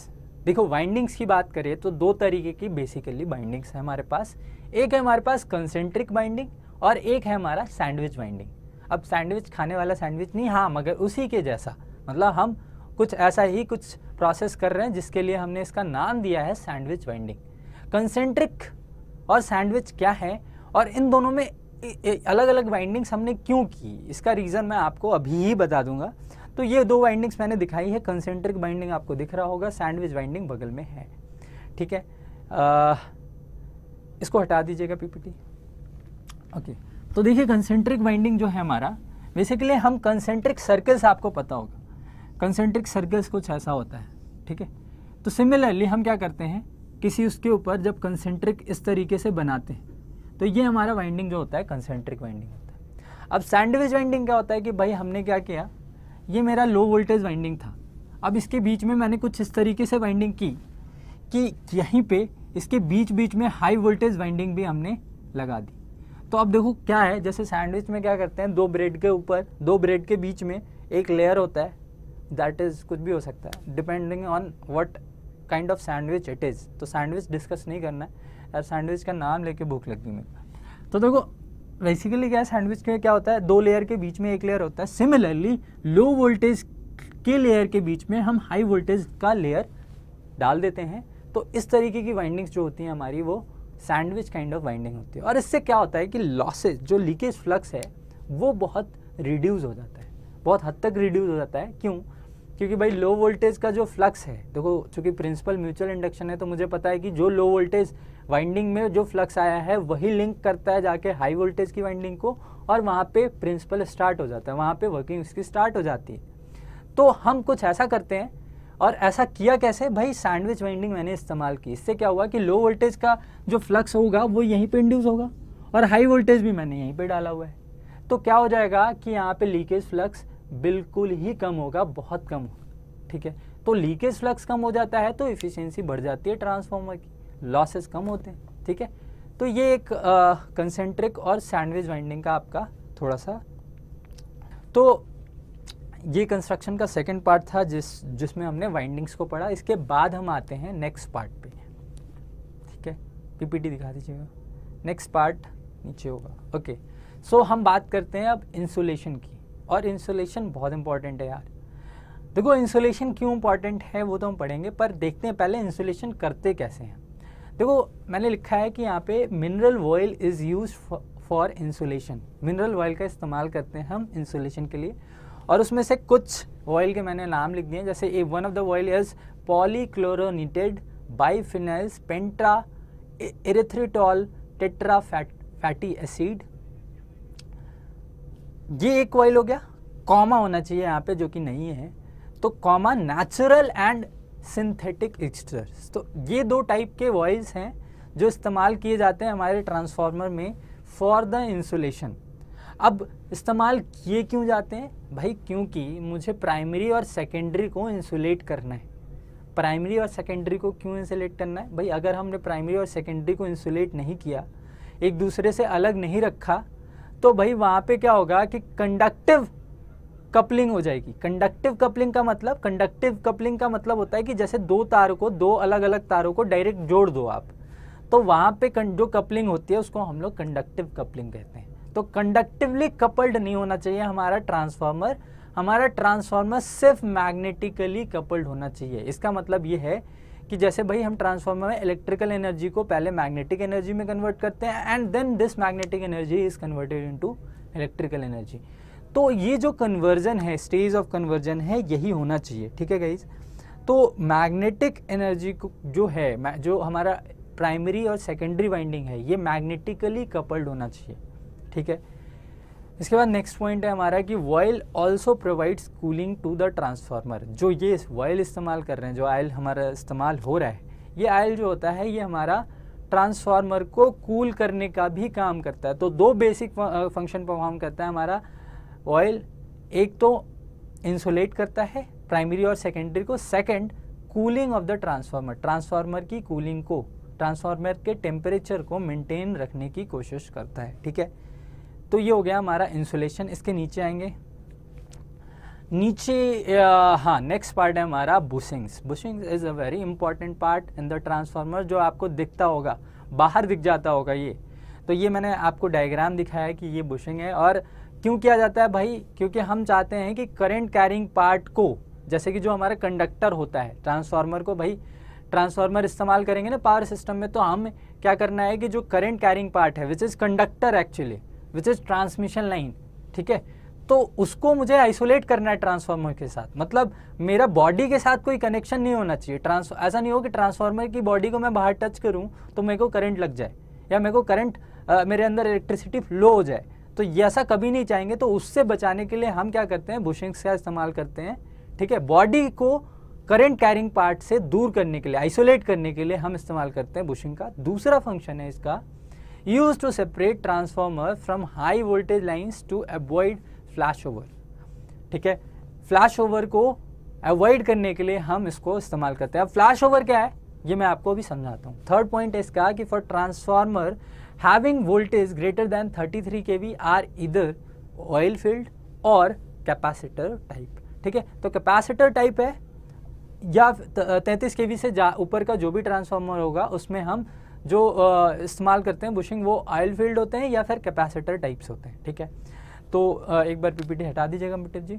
देखो वाइंडिंग्स की बात करें तो दो तरीके की बेसिकली बाइंडिंग्स है हमारे पास एक है हमारे पास कंसेंट्रिक बाइंडिंग और एक है हमारा सैंडविच बाइंडिंग अब सैंडविच खाने वाला सैंडविच नहीं हाँ मगर उसी के जैसा मतलब हम कुछ ऐसा ही कुछ प्रोसेस कर रहे हैं जिसके लिए हमने इसका नाम दिया है सैंडविच बाइंडिंग कंसेंट्रिक और सैंडविच क्या है और इन दोनों में अलग अलग वाइंडिंग्स हमने क्यों की इसका रीज़न मैं आपको अभी ही बता दूंगा तो ये दो वाइंडिंग्स मैंने दिखाई है कंसेंट्रिक वाइंडिंग आपको दिख रहा होगा सैंडविच वाइंडिंग बगल में है ठीक है आ, इसको हटा दीजिएगा पीपीटी ओके तो देखिए कंसेंट्रिक वाइंडिंग जो है हमारा बेसिकली हम कंसेंट्रिक सर्कल्स आपको पता होगा कंसेंट्रिक सर्कल्स कुछ ऐसा होता है ठीक है तो सिमिलरली हम क्या करते हैं किसी उसके ऊपर जब कंसेंट्रिक इस तरीके से बनाते हैं तो ये हमारा वाइंडिंग जो होता है कंसेंट्रिक वाइंडिंग होता है अब सैंडविच वाइंडिंग क्या होता है कि भाई हमने क्या किया ये मेरा लो वोल्टेज वाइंडिंग था अब इसके बीच में मैंने कुछ इस तरीके से वाइंडिंग की कि यहीं पे इसके बीच बीच में हाई वोल्टेज वाइंडिंग भी हमने लगा दी तो अब देखो क्या है जैसे सैंडविच में क्या करते हैं दो ब्रेड के ऊपर दो ब्रेड के बीच में एक लेयर होता है दैट इज़ कुछ भी हो सकता है depending on what kind of sandwich it is तो सैंडविच डिस्कस नहीं करना है यार सैंडविच का नाम लेके भूख गई मेरे तो देखो बेसिकली क्या सैंडविच में क्या होता है दो लेयर के बीच में एक लेयर होता है सिमिलरली लो वोल्टेज के लेयर के बीच में हम हाई वोल्टेज का लेयर डाल देते हैं तो इस तरीके की वाइंडिंग्स जो होती हैं हमारी वो सैंडविच काइंड ऑफ वाइंडिंग होती है और इससे क्या होता है कि लॉसेज जो लीकेज फ्लक्स है वो बहुत रिड्यूज़ हो जाता है बहुत हद तक रिड्यूज़ हो जाता है क्यों क्योंकि भाई लो वोल्टेज का जो फ्लक्स है देखो चूंकि प्रिंसिपल म्यूचुअल इंडक्शन है तो मुझे पता है कि जो लो वोल्टेज वाइंडिंग में जो फ्लक्स आया है वही लिंक करता है जाके हाई वोल्टेज की वाइंडिंग को और वहाँ पे प्रिंसिपल स्टार्ट हो जाता है वहाँ पे वर्किंग उसकी स्टार्ट हो जाती है तो हम कुछ ऐसा करते हैं और ऐसा किया कैसे भाई सैंडविच वाइंडिंग मैंने इस्तेमाल की इससे क्या हुआ कि लो वोल्टेज का जो फ्लक्स होगा वो यहीं पर इंड्यूस होगा और हाई वोल्टेज भी मैंने यहीं पर डाला हुआ है तो क्या हो जाएगा कि यहाँ पर लीकेज फ्लक्स बिल्कुल ही कम होगा बहुत कम होगा ठीक है तो लीकेज फ्लक्स कम हो जाता है तो इफिशियंसी बढ़ जाती है ट्रांसफॉर्मर की लॉसेस कम होते हैं ठीक है तो ये एक कंसेंट्रिक और सैंडविच वाइंडिंग का आपका थोड़ा सा तो ये कंस्ट्रक्शन का सेकंड पार्ट था जिस जिसमें हमने वाइंडिंग्स को पढ़ा इसके बाद हम आते हैं नेक्स्ट पार्ट पे ठीक है पीपीटी दिखा दीजिएगा नेक्स्ट पार्ट नीचे होगा ओके सो हम बात करते हैं अब इंसुलेशन की और इंसुलेशन बहुत इंपॉर्टेंट है यार देखो इंसुलेशन क्यों इंपॉर्टेंट है वो तो हम पढ़ेंगे पर देखते हैं पहले इंसुलेशन करते कैसे हैं देखो मैंने लिखा है कि यहाँ पे mineral oil is use for insulation mineral oil का इस्तेमाल करते हैं हम इंसुलेशन के लिए और उसमें से कुछ ऑयल के मैंने नाम लिख दिए जैसे a one of the oil is polychlorinated biphenyls pentaerythritol tetra fatty acid ये एक ऑयल हो गया कॉमा होना चाहिए यहाँ पे जो कि नहीं है तो comma natural and synthetic esters तो ये दो टाइप के वॉइल्स हैं जो इस्तेमाल किए जाते हैं हमारे ट्रांसफार्मर में फॉर द इंसुलेशन अब इस्तेमाल किए क्यों जाते हैं भाई क्योंकि मुझे प्राइमरी और सेकेंडरी को इंसुलेट करना है प्राइमरी और सेकेंडरी को क्यों इंसुलेट करना है भाई अगर हमने प्राइमरी और सेकेंडरी को इंसुलेट नहीं किया एक दूसरे से अलग नहीं रखा तो भाई वहाँ पे क्या होगा कि कंडक्टिव कपलिंग हो जाएगी कंडक्टिव कपलिंग का मतलब कंडक्टिव कपलिंग का मतलब होता है कि जैसे दो तारों को दो अलग अलग तारों को डायरेक्ट जोड़ दो आप तो वहाँ पे जो कपलिंग होती है उसको हम लोग कंडक्टिव कपलिंग कहते हैं तो कंडक्टिवली कपल्ड नहीं होना चाहिए हमारा ट्रांसफार्मर हमारा ट्रांसफार्मर सिर्फ मैग्नेटिकली कपल्ड होना चाहिए इसका मतलब ये है कि जैसे भाई हम ट्रांसफार्मर में इलेक्ट्रिकल एनर्जी को पहले मैग्नेटिक एनर्जी में कन्वर्ट करते हैं and then this magnetic energy is converted into electrical energy तो ये जो कन्वर्जन है स्टेज ऑफ कन्वर्जन है यही होना चाहिए ठीक है गाइज तो मैग्नेटिक एनर्जी को जो है जो हमारा प्राइमरी और सेकेंडरी वाइंडिंग है ये मैग्नेटिकली कपल्ड होना चाहिए ठीक है इसके बाद नेक्स्ट पॉइंट है हमारा कि oil also provides cooling to the transformer जो ये वॉयल इस्तेमाल कर रहे हैं जो आयल हमारा इस्तेमाल हो रहा है ये आयल जो होता है ये हमारा ट्रांसफार्मर को कूल करने का भी काम करता है तो दो बेसिक फंक्शन परफॉर्म करता है हमारा ऑयल एक तो इंसुलेट करता है प्राइमरी और सेकेंडरी को second cooling of the transformer transformer की कूलिंग को ट्रांसफार्मर के टेम्परेचर को मेंटेन रखने की कोशिश करता है ठीक है तो ये हो गया हमारा इंसुलेशन इसके नीचे आएंगे नीचे हाँ नेक्स्ट पार्ट है हमारा bushings bushings is a very important part in the transformer जो आपको दिखता होगा बाहर दिख जाता होगा ये तो ये मैंने आपको डायग्राम दिखाया कि ये बुशिंग है और क्यों किया जाता है भाई क्योंकि हम चाहते हैं कि करंट कैरिंग पार्ट को जैसे कि जो हमारा कंडक्टर होता है ट्रांसफार्मर को भाई ट्रांसफार्मर इस्तेमाल करेंगे ना पावर सिस्टम में तो हम क्या करना है कि जो करंट कैरिंग पार्ट है which is conductor actually which is transmission line ठीक है तो उसको मुझे आइसोलेट करना है ट्रांसफार्मर के साथ मतलब मेरा बॉडी के साथ कोई कनेक्शन नहीं होना चाहिए ट्रांस ऐसा नहीं हो कि ट्रांसफार्मर की बॉडी को मैं बाहर टच करूँ तो मेरे को करंट लग जाए या मेरे को करंट मेरे अंदर इलेक्ट्रिसिटी फ्लो हो जाए तो ये ऐसा कभी नहीं चाहेंगे तो उससे बचाने के लिए हम क्या करते हैं बुशिंग्स का इस्तेमाल करते हैं ठीक है बॉडी को करंट कैरिंग पार्ट से दूर करने के लिए आइसोलेट करने के लिए हम इस्तेमाल करते हैं बुशिंग का दूसरा फंक्शन है इसका use to separate transformer from high voltage lines to avoid flash over ठीक है फ्लैश ओवर को अवॉइड करने के लिए हम इसको इस्तेमाल करते हैं अब फ्लैश ओवर क्या है ये मैं आपको अभी समझाता हूँ थर्ड पॉइंट इसका कि for transformer greater voltage thirty three 33 V are इधर ऑयल फील्ड और कैपेसिटर टाइप ठीक है तो कैपेसिटर टाइप है या 33 के वी से ऊपर का जो भी ट्रांसफार्मर होगा उसमें हम जो इस्तेमाल करते हैं बुशिंग वो ऑयल फील्ड होते हैं या फिर कैपेसिटर टाइप्स होते हैं ठीक है तो आ, एक बार पीपीटी हटा दीजिएगा मिटिव जी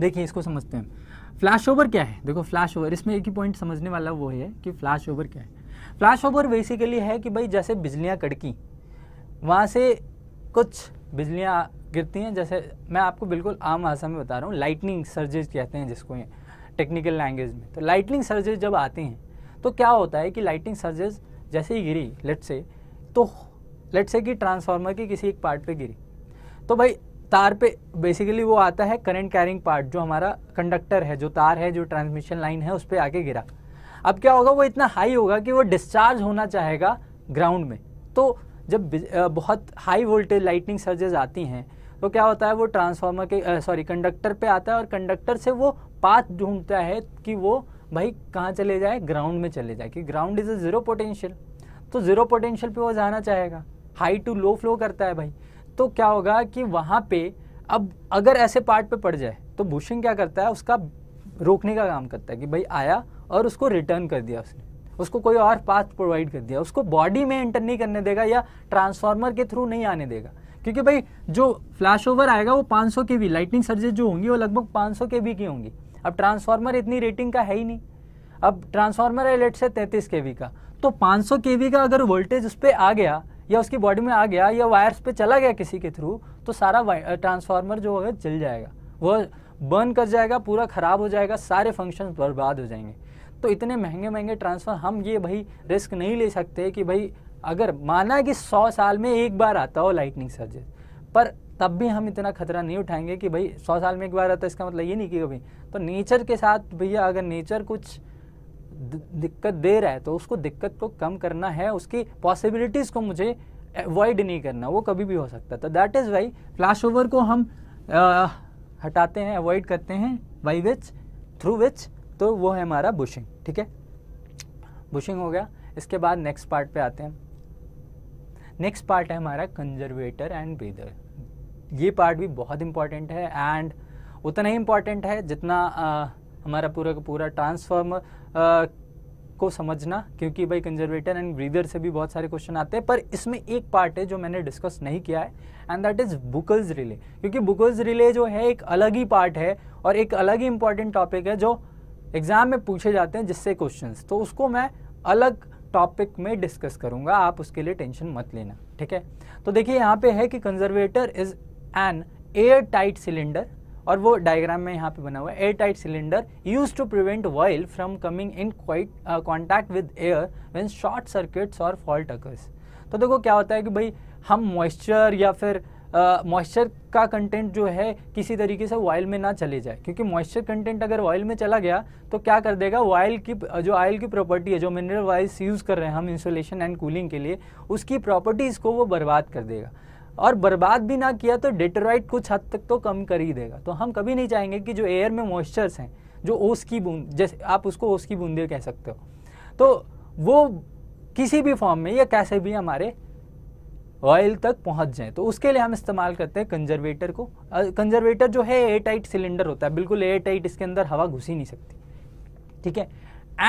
देखिए इसको समझते हैं फ्लैश ओवर क्या है देखो फ्लैश ओवर इसमें एक ही पॉइंट समझने वाला वो है कि फ्लैश ओवर क्या है फ्लैश ओवर बेसिकली है कि भाई जैसे बिजलियाँ कड़की वहाँ से कुछ बिजलियाँ गिरती हैं जैसे मैं आपको बिल्कुल आम भाषा में बता रहा हूँ लाइटनिंग सर्जेज कहते हैं जिसको ये टेक्निकल लैंग्वेज में तो लाइटनिंग सर्जेज जब आते हैं तो क्या होता है कि लाइटनिंग सर्जेज जैसे ही गिरी लेट से तो लेट से कि ट्रांसफार्मर की किसी एक पार्ट पे गिरी तो भाई तार पे बेसिकली वो आता है करंट कैरिंग पार्ट जो हमारा कंडक्टर है जो तार है जो ट्रांसमिशन लाइन है उस पर आके गिरा अब क्या होगा वो इतना हाई होगा कि वो डिस्चार्ज होना चाहेगा ग्राउंड में तो जब बहुत हाई वोल्टेज लाइटनिंग सर्जेज आती हैं तो क्या होता है वो ट्रांसफार्मर के सॉरी कंडक्टर पे आता है और कंडक्टर से वो पाथ ढूंढता है कि वो भाई कहाँ चले जाए ग्राउंड में चले जाए कि ground is a zero potential तो ज़ीरो पोटेंशियल पे वो जाना चाहेगा हाई टू लो फ्लो करता है भाई तो क्या होगा कि वहाँ पे अब अगर ऐसे पार्ट पे पड़ जाए तो बुशिंग क्या करता है उसका रोकने का काम करता है कि भाई आया और उसको रिटर्न कर दिया उसने उसको कोई और पाथ प्रोवाइड कर दिया उसको बॉडी में एंटर नहीं करने देगा या ट्रांसफार्मर के थ्रू नहीं आने देगा क्योंकि भाई जो फ्लैश ओवर आएगा वो 500 के वी लाइटनिंग सर्जेस जो होंगी वो लगभग 500 के वी की होंगी अब ट्रांसफार्मर इतनी रेटिंग का है ही नहीं अब ट्रांसफार्मर है लेट से तैंतीस के वी का तो 500 के वी का अगर वोल्टेज उस पर आ गया या उसकी बॉडी में आ गया या वायर्स पे चला गया किसी के थ्रू तो सारा ट्रांसफार्मर जो होगा जल जाएगा वह बर्न कर जाएगा पूरा ख़राब हो जाएगा सारे फंक्शन बर्बाद हो जाएंगे तो इतने महंगे महंगे ट्रांसफ़र हम ये भाई रिस्क नहीं ले सकते कि भाई अगर माना कि सौ साल में एक बार आता हो लाइटनिंग सर्जेस पर तब भी हम इतना खतरा नहीं उठाएंगे कि भाई सौ साल में एक बार आता इसका मतलब ये नहीं कि कभी तो नेचर के साथ भैया अगर नेचर कुछ दिक्कत दे रहा है तो उसको दिक्कत को कम करना है उसकी पॉसिबिलिटीज़ को मुझे अवॉइड नहीं करना वो कभी भी हो सकता तो that is why flash over को हम आ, हटाते हैं अवॉइड करते हैं बाई विच थ्रू विच तो वो है हमारा बुशिंग ठीक है बुशिंग हो गया इसके बाद नेक्स्ट पार्ट पे आते हैं नेक्स्ट पार्ट है हमारा कंजर्वेटर एंड ब्रीदर ये पार्ट भी बहुत इंपॉर्टेंट है एंड उतना ही इम्पॉर्टेंट है जितना आ, हमारा पूरा का पूरा ट्रांसफॉर्मर को समझना क्योंकि भाई कंजर्वेटर एंड ब्रीदर से भी बहुत सारे क्वेश्चन आते हैं पर इसमें एक पार्ट है जो मैंने डिस्कस नहीं किया है and that is Buchholz relay क्योंकि बुकल्स रिले जो है एक अलग ही पार्ट है और एक अलग ही इम्पॉर्टेंट टॉपिक है जो एग्ज़ाम में पूछे जाते हैं जिससे क्वेश्चंस तो उसको मैं अलग टॉपिक में डिस्कस करूँगा आप उसके लिए टेंशन मत लेना ठीक है तो देखिए यहाँ पे है कि conservator is an air tight cylinder और वो डायग्राम में यहाँ पे बना हुआ है air tight cylinder use to prevent oil from coming in quite contact with air when short circuits और फॉल्ट अकर्स तो देखो क्या होता है कि भाई हम मॉइस्चर या फिर मॉइस्चर का कंटेंट जो है किसी तरीके से ऑयल में ना चले जाए क्योंकि मॉइस्चर कंटेंट अगर ऑयल में चला गया तो क्या कर देगा ऑयल की जो ऑयल की प्रॉपर्टी है जो मिनरल ऑयल्स यूज़ कर रहे हैं हम इंसुलेशन एंड कूलिंग के लिए उसकी प्रॉपर्टीज़ को वो बर्बाद कर देगा और बर्बाद भी ना किया तो डेटोराइट कुछ हद तक तो कम कर ही देगा तो हम कभी नहीं चाहेंगे कि जो एयर में मॉइस्चर्स हैं जो ओस की बूंद जैसे आप उसको ओस की बूंदे कह सकते हो तो वो किसी भी फॉर्म में या कैसे भी हमारे ऑयल तक पहुंच जाए तो उसके लिए हम इस्तेमाल करते हैं कंजर्वेटर को कंजर्वेटर जो है एयर टाइट सिलेंडर होता है बिल्कुल एयर टाइट इसके अंदर हवा घुस ही नहीं सकती ठीक है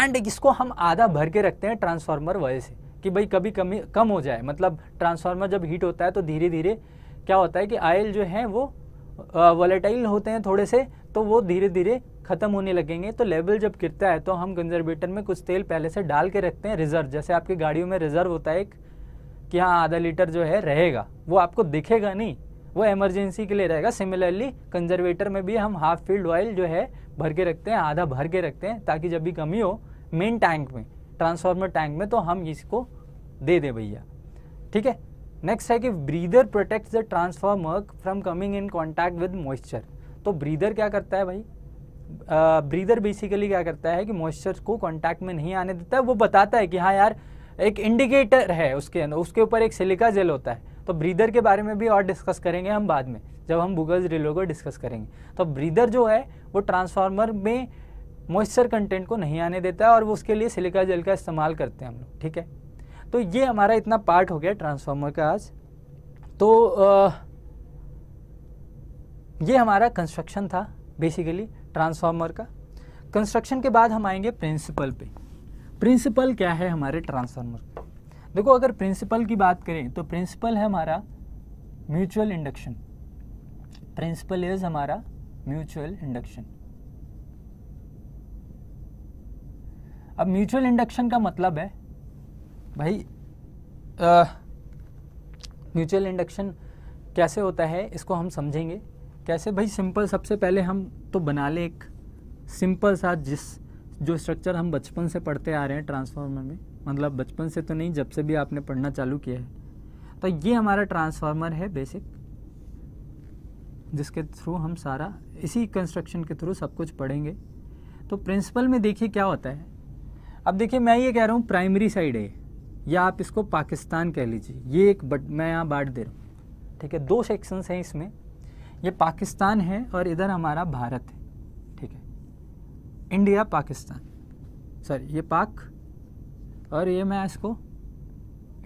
एंड इसको हम आधा भर के रखते हैं ट्रांसफार्मर वजह से कि भाई कभी कमी कम हो जाए मतलब ट्रांसफार्मर जब हीट होता है तो धीरे धीरे क्या होता है कि आयल जो है वो वॉलेटाइल होते हैं थोड़े से तो वो धीरे धीरे ख़त्म होने लगेंगे तो लेवल जब गिरता है तो हम कंजर्वेटर में कुछ तेल पहले से डाल के रखते हैं रिजर्व जैसे आपकी गाड़ियों में रिजर्व होता है एक कि हाँ आधा लीटर जो है रहेगा वो आपको दिखेगा नहीं वो एमरजेंसी के लिए रहेगा सिमिलरली कंजर्वेटर में भी हम हाफ फील्ड ऑयल जो है भर के रखते हैं आधा भर के रखते हैं ताकि जब भी कमी हो मेन टैंक में ट्रांसफार्मर टैंक में तो हम इसको दे दें भैया ठीक है नेक्स्ट है कि breather protects the transformer from coming in contact with moisture तो ब्रीदर क्या करता है भाई ब्रीदर uh, बेसिकली क्या करता है कि मॉइस्चर को कॉन्टैक्ट में नहीं आने देता है वो बताता है कि हाँ यार एक इंडिकेटर है उसके अंदर उसके ऊपर एक सिलिका जेल होता है तो ब्रीदर के बारे में भी और डिस्कस करेंगे हम बाद में जब हम बुगल रिलो को डिस्कस करेंगे तो ब्रीदर जो है वो ट्रांसफार्मर में मॉइस्चर कंटेंट को नहीं आने देता है और वो उसके लिए सिलिका जेल का इस्तेमाल करते हैं हम लोग ठीक है तो ये हमारा इतना पार्ट हो गया ट्रांसफार्मर का आज तो आ, ये हमारा कंस्ट्रक्शन था बेसिकली ट्रांसफार्मर का कंस्ट्रक्शन के बाद हम आएंगे प्रिंसिपल पे प्रिंसिपल क्या है हमारे ट्रांसफार्मर देखो अगर प्रिंसिपल की बात करें तो प्रिंसिपल है हमारा म्यूचुअल इंडक्शन प्रिंसिपल इज हमारा म्यूचुअल इंडक्शन अब म्यूचुअल इंडक्शन का मतलब है भाई म्यूचुअल इंडक्शन कैसे होता है इसको हम समझेंगे कैसे भाई सिंपल सबसे पहले हम तो बना ले एक सिंपल सा जिस जो स्ट्रक्चर हम बचपन से पढ़ते आ रहे हैं ट्रांसफार्मर में मतलब बचपन से तो नहीं जब से भी आपने पढ़ना चालू किया है तो ये हमारा ट्रांसफार्मर है बेसिक जिसके थ्रू हम सारा इसी कंस्ट्रक्शन के थ्रू सब कुछ पढ़ेंगे तो प्रिंसिपल में देखिए क्या होता है अब देखिए मैं ये कह रहा हूँ प्राइमरी साइड है या आप इसको पाकिस्तान कह लीजिए ये एक बट मैं यहाँ बांट दे रहा हूँ ठीक है दो सेक्शंस हैं इसमें ये पाकिस्तान है और इधर हमारा भारत है इंडिया पाकिस्तान सॉरी ये पाक और ये मैं इसको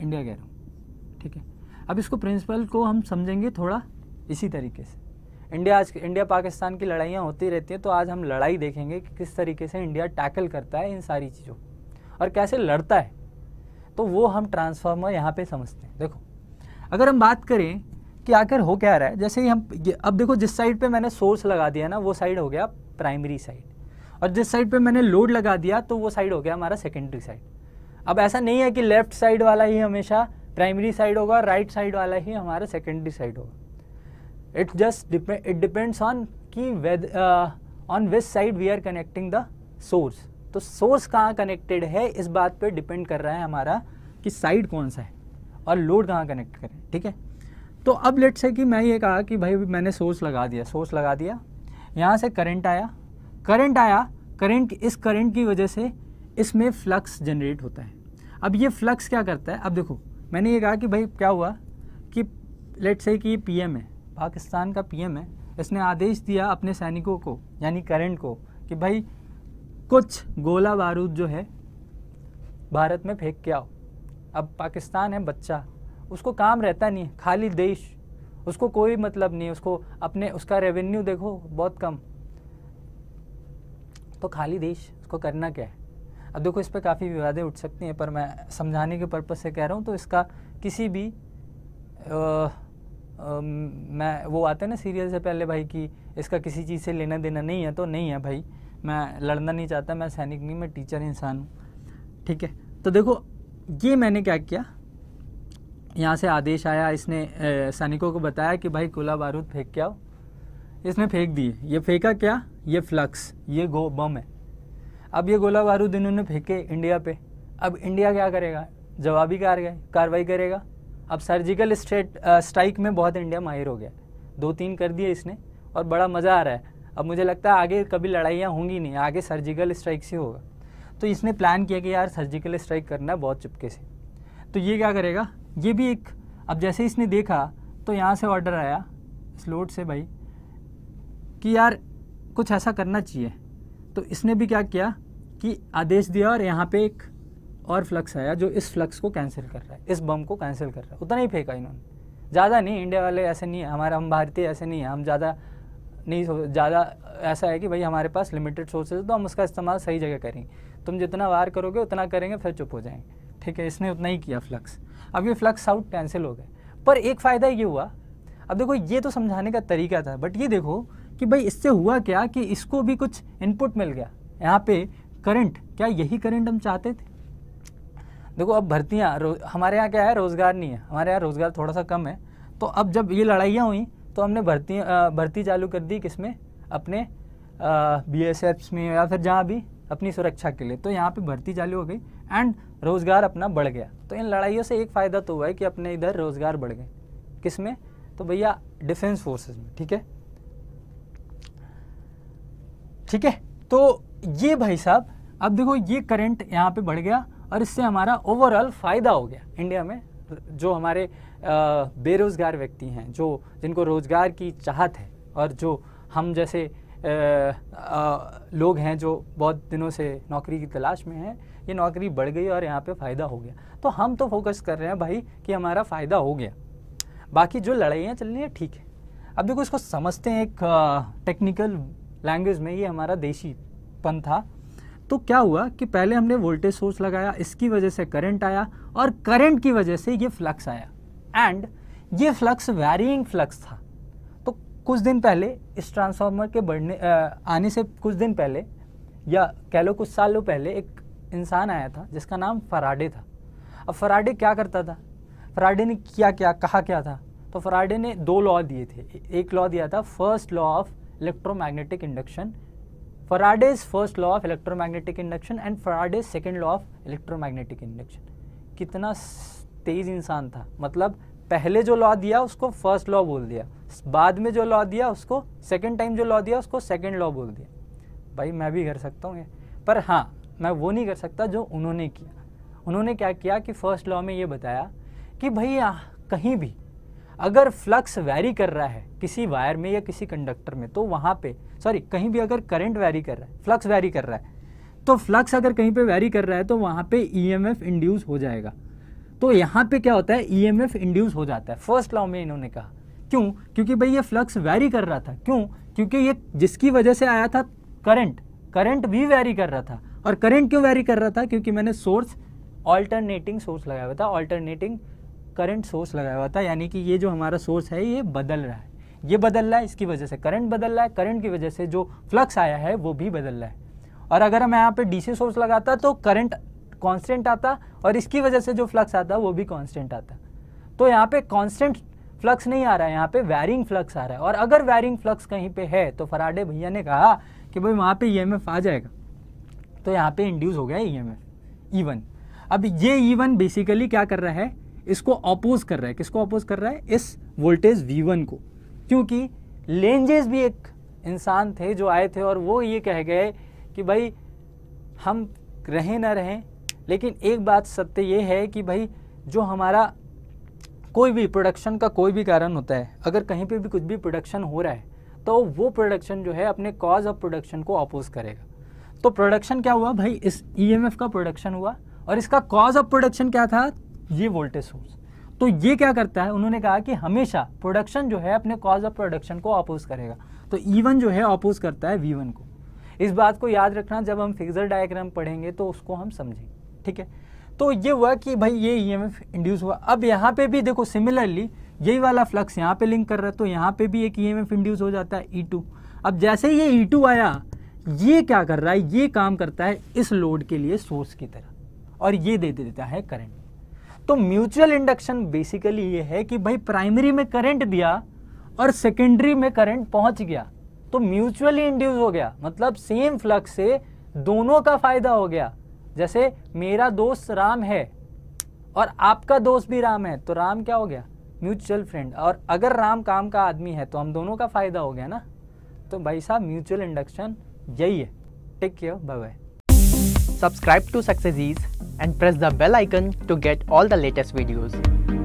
इंडिया कह रहा हूँ ठीक है अब इसको प्रिंसिपल को हम समझेंगे थोड़ा इसी तरीके से इंडिया आज इंडिया पाकिस्तान की लड़ाइयाँ होती रहती हैं तो आज हम लड़ाई देखेंगे कि किस तरीके से इंडिया टैकल करता है इन सारी चीज़ों और कैसे लड़ता है तो वो हम ट्रांसफार्मर यहाँ पे समझते हैं देखो अगर हम बात करें कि आखिर हो क्या रहा है जैसे ही हम अब देखो जिस साइड पे मैंने सोर्स लगा दिया ना वो साइड हो गया प्राइमरी साइड और जिस साइड पे मैंने लोड लगा दिया तो वो साइड हो गया हमारा सेकेंडरी साइड अब ऐसा नहीं है कि लेफ्ट साइड वाला ही हमेशा प्राइमरी साइड होगा राइट साइड वाला ही हमारा सेकेंडरी साइड होगा it's just it depends on कि whether on which side we are connecting the source तो सोर्स कहाँ कनेक्टेड है इस बात पे डिपेंड कर रहा है हमारा कि साइड कौन सा है और लोड कहाँ कनेक्ट करें ठीक है तो अब लेट्स है कि मैं ये कहा कि भाई मैंने सोर्स लगा दिया सोर्स लगा दिया यहाँ से करंट आया करंट आया करंट इस करंट की वजह से इसमें फ्लक्स जनरेट होता है अब ये फ्लक्स क्या करता है अब देखो मैंने ये कहा कि भाई क्या हुआ कि लेट से कि पीएम है पाकिस्तान का पीएम है इसने आदेश दिया अपने सैनिकों को यानी करंट को कि भाई कुछ गोला बारूद जो है भारत में फेंक के आओ अब पाकिस्तान है बच्चा उसको काम रहता नहीं खाली देश उसको कोई मतलब नहीं उसको अपने उसका रेवेन्यू देखो बहुत कम तो खाली देश उसको करना क्या है अब देखो इस पर काफ़ी विवादें उठ सकती हैं पर मैं समझाने के पर्पज़ से कह रहा हूँ तो इसका किसी भी आ, आ, मैं वो आते हैं ना सीरियल से पहले भाई कि इसका किसी चीज़ से लेना देना नहीं है तो नहीं है भाई मैं लड़ना नहीं चाहता मैं सैनिक नहीं मैं टीचर इंसान हूँ ठीक है तो देखो ये मैंने क्या किया यहाँ से आदेश आया इसने सैनिकों को बताया कि भाई कोला बारूद फेंक के आओ इसने फेंक दिए ये फेंका क्या ये फ्लक्स ये गो बम है अब ये गोला बारूद इन्होंने फेंके इंडिया पे अब इंडिया क्या करेगा जवाबी कार्रवाई कार्रवाई करेगा अब सर्जिकल स्ट्रेट स्ट्राइक में बहुत इंडिया माहिर हो गया दो तीन कर दिए इसने और बड़ा मज़ा आ रहा है अब मुझे लगता है आगे कभी लड़ाइयाँ होंगी नहीं आगे सर्जिकल स्ट्राइक से होगा तो इसने प्लान किया कि यार सर्जिकल स्ट्राइक करना है बहुत चुपके से तो ये क्या करेगा ये भी एक अब जैसे इसने देखा तो यहाँ से ऑर्डर आया स्लोट से भाई कि यार कुछ ऐसा करना चाहिए तो इसने भी क्या किया कि आदेश दिया और यहाँ पे एक और फ्लक्स आया जो इस फ्लक्स को कैंसिल कर रहा है इस बम को कैंसिल कर रहा है उतना ही फेंका इन्होंने ज़्यादा नहीं इंडिया वाले ऐसे नहीं है हमारा हम भारतीय ऐसे नहीं है हम ज़्यादा नहीं ज़्यादा ऐसा है कि भाई हमारे पास लिमिटेड सोर्सेज तो हम उसका इस्तेमाल सही जगह करेंगे तुम जितना वार करोगे उतना करेंगे फिर चुप हो जाएंगे ठीक है इसने उतना ही किया फ्लक्स अब ये फ्लक्स आउट कैंसिल हो गए पर एक फ़ायदा ये हुआ अब देखो ये तो समझाने का तरीका था बट ये देखो कि भाई इससे हुआ क्या कि इसको भी कुछ इनपुट मिल गया यहाँ पे करंट क्या यही करंट हम चाहते थे देखो अब भर्तियाँ हमारे यहाँ क्या है रोज़गार नहीं है हमारे यहाँ रोज़गार थोड़ा सा कम है तो अब जब ये लड़ाइयाँ हुई तो हमने भर्ती भर्ती चालू कर दी किसमें अपने बी एस एफ्स में या फिर जहाँ भी अपनी सुरक्षा के लिए तो यहाँ पे भर्ती चालू हो गई एंड रोज़गार अपना बढ़ गया तो इन लड़ाइयों से एक फ़ायदा तो हुआ है कि अपने इधर रोज़गार बढ़ गए किस में तो भैया डिफेंस फोर्सेस में ठीक है ठीक है तो ये भाई साहब अब देखो ये करंट यहाँ पे बढ़ गया और इससे हमारा ओवरऑल फ़ायदा हो गया इंडिया में जो हमारे बेरोज़गार व्यक्ति हैं जो जिनको रोज़गार की चाहत है और जो हम जैसे आ, आ, लोग हैं जो बहुत दिनों से नौकरी की तलाश में हैं ये नौकरी बढ़ गई और यहाँ पे फ़ायदा हो गया तो हम तो फोकस कर रहे हैं भाई कि हमारा फ़ायदा हो गया बाकी जो लड़ाइयाँ चल रही हैं ठीक है अब देखो इसको समझते हैं एक टेक्निकल लैंग्वेज में ये हमारा देशी पन था तो क्या हुआ कि पहले हमने वोल्टेज सोर्स लगाया इसकी वजह से करंट आया और करंट की वजह से ये फ्लक्स आया एंड ये फ्लक्स वैरिंग फ्लक्स था तो कुछ दिन पहले इस ट्रांसफार्मर के बढ़ने आने से कुछ दिन पहले या कह लो कुछ सालों पहले एक इंसान आया था जिसका नाम फराडे था अब फराडे क्या करता था फराडे ने क्या क्या कहा क्या था तो फराडे ने दो लॉ दिए थे एक लॉ दिया था first law of electromagnetic induction Faraday's first law of electromagnetic induction and Faraday's second law of electromagnetic induction कितना तेज इंसान था मतलब पहले जो लॉ दिया उसको फर्स्ट लॉ बोल दिया बाद में जो लॉ दिया उसको सेकेंड टाइम जो लॉ दिया उसको सेकेंड लॉ बोल दिया भाई मैं भी कर सकता हूँ पर हाँ मैं वो नहीं कर सकता जो उन्होंने किया उन्होंने क्या किया कि फर्स्ट लॉ में ये बताया कि भाई कहीं भी अगर फ्लक्स वैरी कर रहा है किसी वायर में या किसी कंडक्टर में तो वहाँ पे सॉरी कहीं भी अगर करंट वैरी कर रहा है फ्लक्स वैरी कर रहा है तो फ्लक्स अगर कहीं पे वैरी कर रहा है तो वहाँ पे ईएमएफ e इंड्यूस हो जाएगा तो यहाँ पे क्या होता है ईएमएफ e इंड्यूस हो जाता है फर्स्ट लॉ में इन्होंने कहा क्यों क्योंकि भाई ये फ्लक्स वैरी कर रहा था क्यों क्योंकि ये जिसकी वजह से आया था करंट करंट भी वैरी कर रहा था और करंट क्यों वैरी कर रहा था क्योंकि मैंने सोर्स ऑल्टरनेटिंग सोर्स लगाया हुआ था ऑल्टरनेटिंग करंट सोर्स लगाया हुआ था यानी कि ये जो हमारा सोर्स है ये बदल रहा है ये बदल रहा है इसकी वजह से करंट बदल रहा है करंट की वजह से जो फ्लक्स आया है वो भी बदल रहा है और अगर हम यहाँ पे डीसी सोर्स लगाता तो करंट कांस्टेंट आता और इसकी वजह से जो फ्लक्स आता वो भी कांस्टेंट आता तो यहाँ पे कांस्टेंट फ्लक्स नहीं आ रहा है यहाँ पे वैरिंग फ्लक्स आ रहा है और अगर वैरिंग फ्लक्स कहीं पे है तो फराडे भैया ने कहा कि भाई वहाँ पे ई e आ जाएगा तो यहाँ पे इंड्यूस हो गया ई e एम e अब ये ई बेसिकली क्या कर रहा है इसको अपोज कर रहा है किसको अपोज कर रहा है इस वोल्टेज V1 को क्योंकि लेंजेस भी एक इंसान थे जो आए थे और वो ये कह गए कि भाई हम रहें ना रहें लेकिन एक बात सत्य ये है कि भाई जो हमारा कोई भी प्रोडक्शन का कोई भी कारण होता है अगर कहीं पे भी कुछ भी प्रोडक्शन हो रहा है तो वो प्रोडक्शन जो है अपने कॉज ऑफ प्रोडक्शन को अपोज करेगा तो प्रोडक्शन क्या हुआ भाई इस ईएमएफ e का प्रोडक्शन हुआ और इसका कॉज ऑफ प्रोडक्शन क्या था ये वोल्टेज सोर्स तो ये क्या करता है उन्होंने कहा कि हमेशा प्रोडक्शन जो है अपने कॉज ऑफ प्रोडक्शन को अपोज करेगा तो ई e जो है अपोज करता है वी को इस बात को याद रखना जब हम फिक्सर डायग्राम पढ़ेंगे तो उसको हम समझेंगे ठीक है तो ये हुआ कि भाई ये ई एम एफ इंड्यूस हुआ अब यहाँ पे भी देखो सिमिलरली यही वाला फ्लक्स यहाँ पे लिंक कर रहा है तो यहाँ पे भी एक ई एम एफ इंड्यूस हो जाता है ई e टू अब जैसे ये ई e टू आया ये क्या कर रहा है ये काम करता है इस लोड के लिए सोर्स की तरह और ये दे देता है करंट तो म्यूचुअल इंडक्शन बेसिकली ये है कि भाई प्राइमरी में करंट दिया और सेकेंडरी में करंट पहुंच गया तो म्यूचुअली इंड्यूस हो गया मतलब सेम फ्लक्स से दोनों का फायदा हो गया जैसे मेरा दोस्त राम है और आपका दोस्त भी राम है तो राम क्या हो गया म्यूचुअल फ्रेंड और अगर राम काम का आदमी है तो हम दोनों का फायदा हो गया ना तो भाई साहब म्यूचुअल इंडक्शन यही है take care bye bye Subscribe to Success and press the bell icon to get all the latest videos.